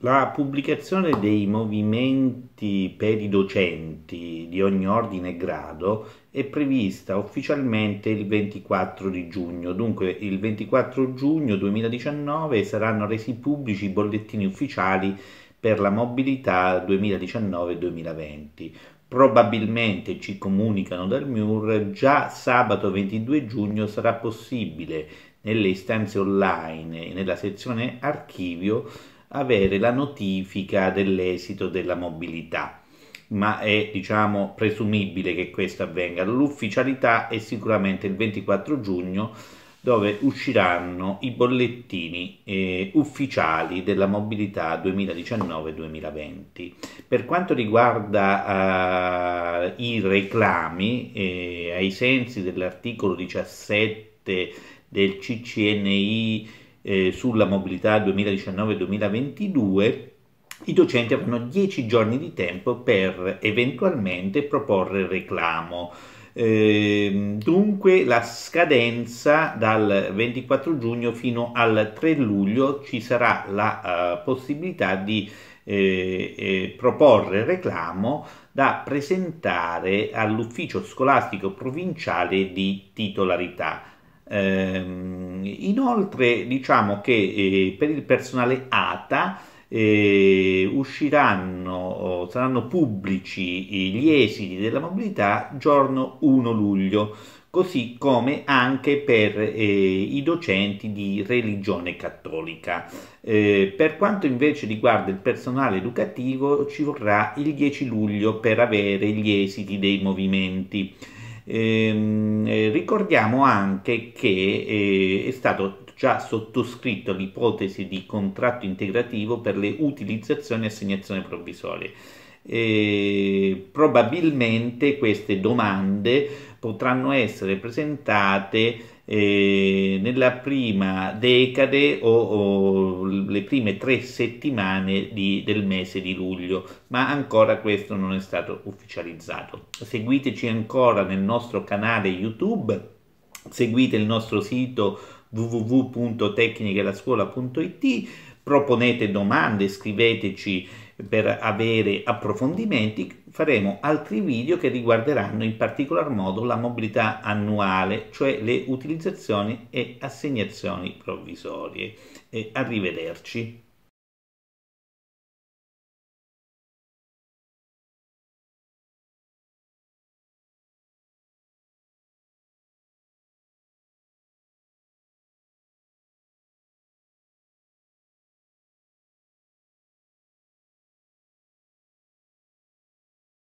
La pubblicazione dei movimenti per i docenti di ogni ordine e grado è prevista ufficialmente il 24 di giugno, dunque il 24 giugno 2019 saranno resi pubblici i bollettini ufficiali per la mobilità 2019-2020. Probabilmente ci comunicano dal MUR già sabato 22 giugno sarà possibile nelle istanze online e nella sezione archivio avere la notifica dell'esito della mobilità ma è diciamo presumibile che questo avvenga l'ufficialità è sicuramente il 24 giugno dove usciranno i bollettini eh, ufficiali della mobilità 2019-2020. Per quanto riguarda eh, i reclami, eh, ai sensi dell'articolo 17 del CCNI eh, sulla mobilità 2019-2022, i docenti avranno 10 giorni di tempo per eventualmente proporre reclamo. Ehm, dunque la scadenza dal 24 giugno fino al 3 luglio ci sarà la uh, possibilità di eh, eh, proporre reclamo da presentare all'ufficio scolastico provinciale di titolarità. Ehm, inoltre diciamo che eh, per il personale ATA eh, usciranno, saranno pubblici gli esiti della mobilità giorno 1 luglio, così come anche per eh, i docenti di religione cattolica. Eh, per quanto invece riguarda il personale educativo, ci vorrà il 10 luglio per avere gli esiti dei movimenti. Ehm, eh, ricordiamo anche che eh, è stato già sottoscritto l'ipotesi di contratto integrativo per le utilizzazioni e assegnazioni provvisorie. Eh, probabilmente queste domande potranno essere presentate eh, nella prima decade o, o, le prime tre settimane di, del mese di luglio, ma ancora questo non è stato ufficializzato. Seguiteci ancora nel nostro canale YouTube, seguite il nostro sito www.tecnichelascuola.it, proponete domande, scriveteci per avere approfondimenti faremo altri video che riguarderanno in particolar modo la mobilità annuale, cioè le utilizzazioni e assegnazioni provvisorie. E arrivederci.